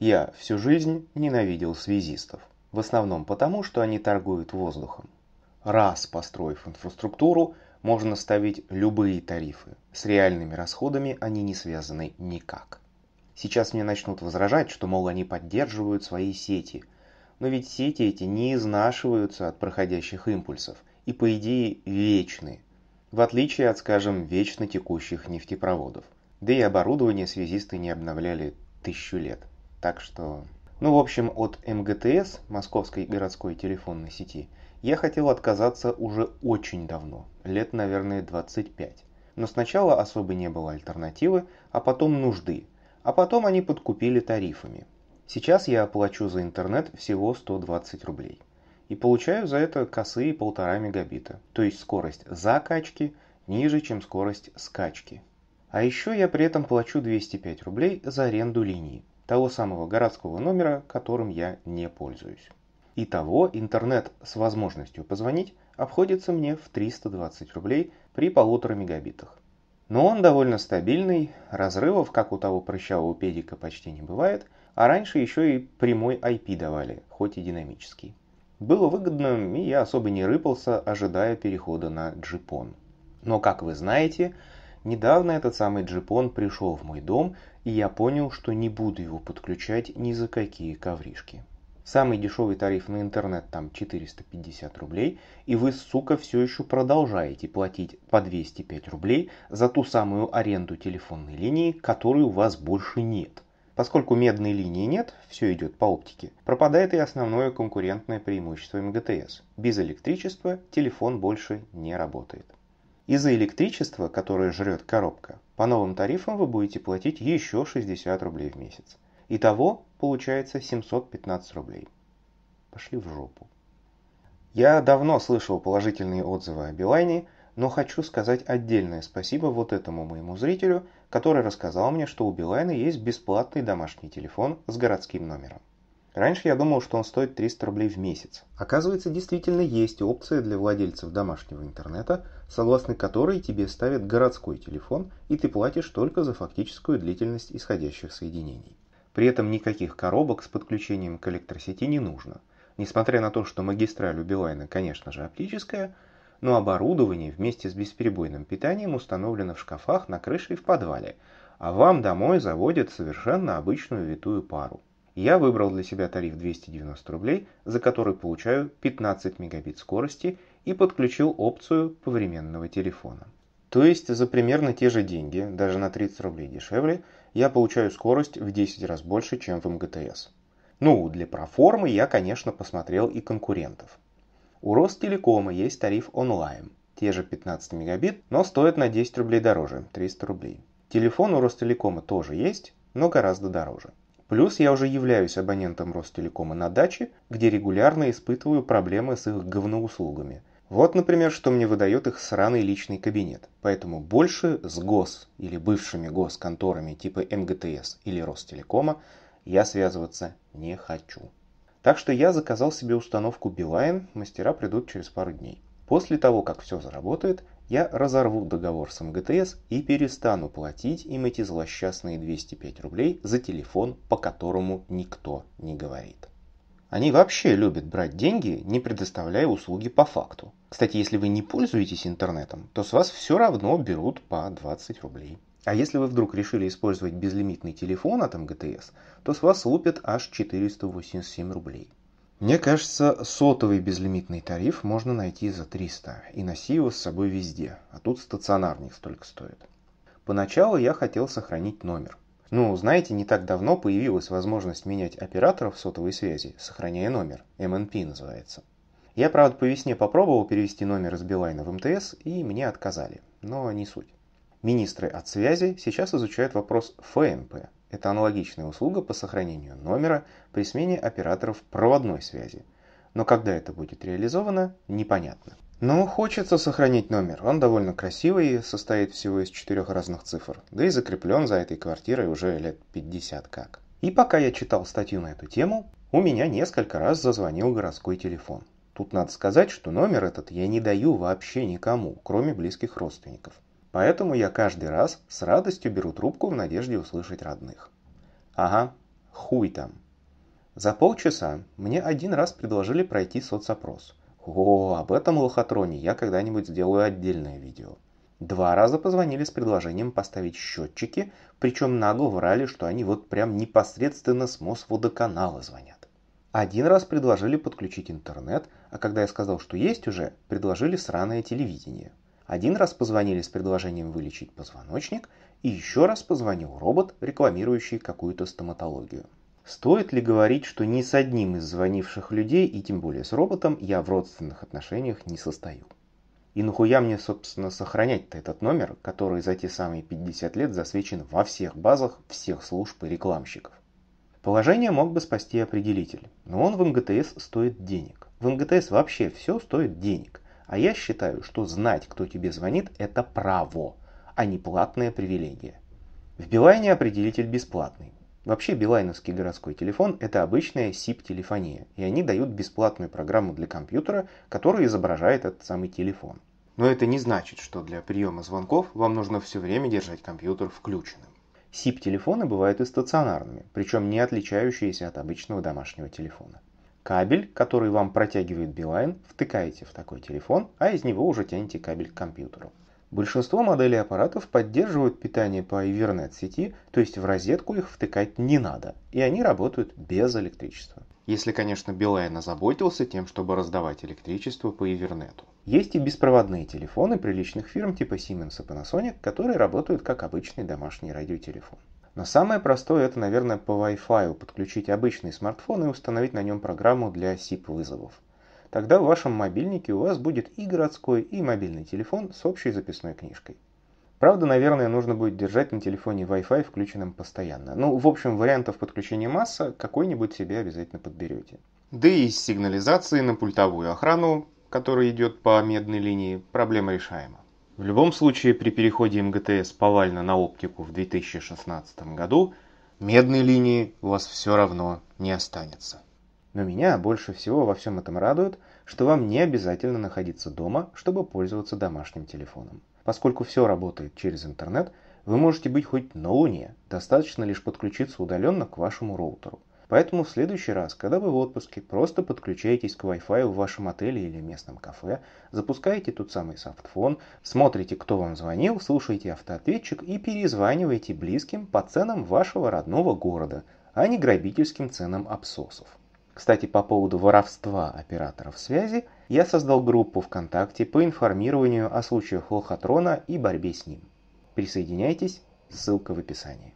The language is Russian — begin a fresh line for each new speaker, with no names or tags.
Я всю жизнь ненавидел связистов. В основном потому, что они торгуют воздухом. Раз построив инфраструктуру, можно ставить любые тарифы. С реальными расходами они не связаны никак. Сейчас мне начнут возражать, что, мол, они поддерживают свои сети. Но ведь сети эти не изнашиваются от проходящих импульсов и, по идее, вечны. В отличие от, скажем, вечно текущих нефтепроводов. Да и оборудование связисты не обновляли тысячу лет. Так что... Ну, в общем, от МГТС, Московской городской телефонной сети, я хотел отказаться уже очень давно, лет, наверное, 25. Но сначала особо не было альтернативы, а потом нужды. А потом они подкупили тарифами. Сейчас я оплачу за интернет всего 120 рублей. И получаю за это косые полтора мегабита. То есть скорость закачки ниже, чем скорость скачки. А еще я при этом плачу 205 рублей за аренду линии того самого городского номера, которым я не пользуюсь. Итого интернет с возможностью позвонить обходится мне в 320 рублей при полутора мегабитах. Но он довольно стабильный, разрывов, как у того прыщавого педика, почти не бывает, а раньше еще и прямой IP давали, хоть и динамический. Было выгодно, и я особо не рыпался, ожидая перехода на Джипон. Но, как вы знаете, Недавно этот самый джипон пришел в мой дом, и я понял, что не буду его подключать ни за какие ковришки. Самый дешевый тариф на интернет там 450 рублей, и вы, сука, все еще продолжаете платить по 205 рублей за ту самую аренду телефонной линии, которой у вас больше нет. Поскольку медной линии нет, все идет по оптике, пропадает и основное конкурентное преимущество МГТС. Без электричества телефон больше не работает. И за электричество, которое жрет коробка, по новым тарифам вы будете платить еще 60 рублей в месяц. Итого получается 715 рублей. Пошли в жопу. Я давно слышал положительные отзывы о Билайне, но хочу сказать отдельное спасибо вот этому моему зрителю, который рассказал мне, что у Билайна есть бесплатный домашний телефон с городским номером. Раньше я думал, что он стоит 300 рублей в месяц. Оказывается, действительно есть опция для владельцев домашнего интернета, согласно которой тебе ставят городской телефон, и ты платишь только за фактическую длительность исходящих соединений. При этом никаких коробок с подключением к электросети не нужно. Несмотря на то, что магистраль у Билайна, конечно же, оптическая, но оборудование вместе с бесперебойным питанием установлено в шкафах, на крыше и в подвале, а вам домой заводят совершенно обычную витую пару – я выбрал для себя тариф 290 рублей, за который получаю 15 мегабит скорости и подключил опцию повременного телефона. То есть за примерно те же деньги, даже на 30 рублей дешевле, я получаю скорость в 10 раз больше, чем в МГТС. Ну, для проформы я, конечно, посмотрел и конкурентов. У Ростелекома есть тариф онлайн, те же 15 мегабит, но стоит на 10 рублей дороже, 300 рублей. Телефон у Ростелекома тоже есть, но гораздо дороже. Плюс я уже являюсь абонентом Ростелекома на даче, где регулярно испытываю проблемы с их говноуслугами. Вот, например, что мне выдает их сраный личный кабинет. Поэтому больше с ГОС или бывшими госконторами типа МГТС или Ростелекома я связываться не хочу. Так что я заказал себе установку Билайн, мастера придут через пару дней. После того, как все заработает, я разорву договор с МГТС и перестану платить им эти злосчастные 205 рублей за телефон, по которому никто не говорит. Они вообще любят брать деньги, не предоставляя услуги по факту. Кстати, если вы не пользуетесь интернетом, то с вас все равно берут по 20 рублей. А если вы вдруг решили использовать безлимитный телефон от МГТС, то с вас лупят аж 487 рублей. Мне кажется, сотовый безлимитный тариф можно найти за 300 и носи его с собой везде, а тут стационарник столько стоит. Поначалу я хотел сохранить номер. Ну, знаете, не так давно появилась возможность менять операторов сотовой связи, сохраняя номер. MNP называется. Я, правда, по весне попробовал перевести номер из Билайна в МТС, и мне отказали. Но не суть. Министры от связи сейчас изучают вопрос ФНП. Это аналогичная услуга по сохранению номера при смене операторов проводной связи. Но когда это будет реализовано, непонятно. Но хочется сохранить номер. Он довольно красивый, и состоит всего из четырех разных цифр. Да и закреплен за этой квартирой уже лет 50 как. И пока я читал статью на эту тему, у меня несколько раз зазвонил городской телефон. Тут надо сказать, что номер этот я не даю вообще никому, кроме близких родственников. Поэтому я каждый раз с радостью беру трубку в надежде услышать родных. Ага, хуй там. За полчаса мне один раз предложили пройти соцопрос. О, об этом лохотроне я когда-нибудь сделаю отдельное видео. Два раза позвонили с предложением поставить счетчики, причем нагло врали, что они вот прям непосредственно с Мосводоканала звонят. Один раз предложили подключить интернет, а когда я сказал, что есть уже, предложили сраное телевидение – один раз позвонили с предложением вылечить позвоночник, и еще раз позвонил робот, рекламирующий какую-то стоматологию. Стоит ли говорить, что ни с одним из звонивших людей, и тем более с роботом, я в родственных отношениях не состою? И нахуя мне, собственно, сохранять-то этот номер, который за те самые 50 лет засвечен во всех базах всех служб и рекламщиков? Положение мог бы спасти определитель, но он в МГТС стоит денег. В МГТС вообще все стоит денег. А я считаю, что знать, кто тебе звонит, это право, а не платная привилегия. В Билайне определитель бесплатный. Вообще билайновский городской телефон – это обычная SIP-телефония, и они дают бесплатную программу для компьютера, которая изображает этот самый телефон. Но это не значит, что для приема звонков вам нужно все время держать компьютер включенным. SIP-телефоны бывают и стационарными, причем не отличающиеся от обычного домашнего телефона. Кабель, который вам протягивает Билайн, втыкаете в такой телефон, а из него уже тянете кабель к компьютеру. Большинство моделей аппаратов поддерживают питание по Ethernet сети, то есть в розетку их втыкать не надо, и они работают без электричества. Если, конечно, Билайн озаботился тем, чтобы раздавать электричество по Ethernet. Есть и беспроводные телефоны приличных фирм типа Siemens и Panasonic, которые работают как обычный домашний радиотелефон. Но самое простое это, наверное, по Wi-Fi подключить обычный смартфон и установить на нем программу для SIP-вызовов. Тогда в вашем мобильнике у вас будет и городской, и мобильный телефон с общей записной книжкой. Правда, наверное, нужно будет держать на телефоне Wi-Fi включенным постоянно. Ну, в общем, вариантов подключения масса какой-нибудь себе обязательно подберете. Да и с сигнализацией на пультовую охрану, которая идет по медной линии, проблема решаема. В любом случае, при переходе МГТС повально на оптику в 2016 году, медной линии у вас все равно не останется. Но меня больше всего во всем этом радует, что вам не обязательно находиться дома, чтобы пользоваться домашним телефоном. Поскольку все работает через интернет, вы можете быть хоть на Луне, достаточно лишь подключиться удаленно к вашему роутеру – Поэтому в следующий раз, когда вы в отпуске, просто подключаетесь к Wi-Fi в вашем отеле или местном кафе, запускаете тот самый софтфон, смотрите, кто вам звонил, слушаете автоответчик и перезваниваете близким по ценам вашего родного города, а не грабительским ценам абсосов. Кстати, по поводу воровства операторов связи, я создал группу ВКонтакте по информированию о случаях лохотрона и борьбе с ним. Присоединяйтесь, ссылка в описании.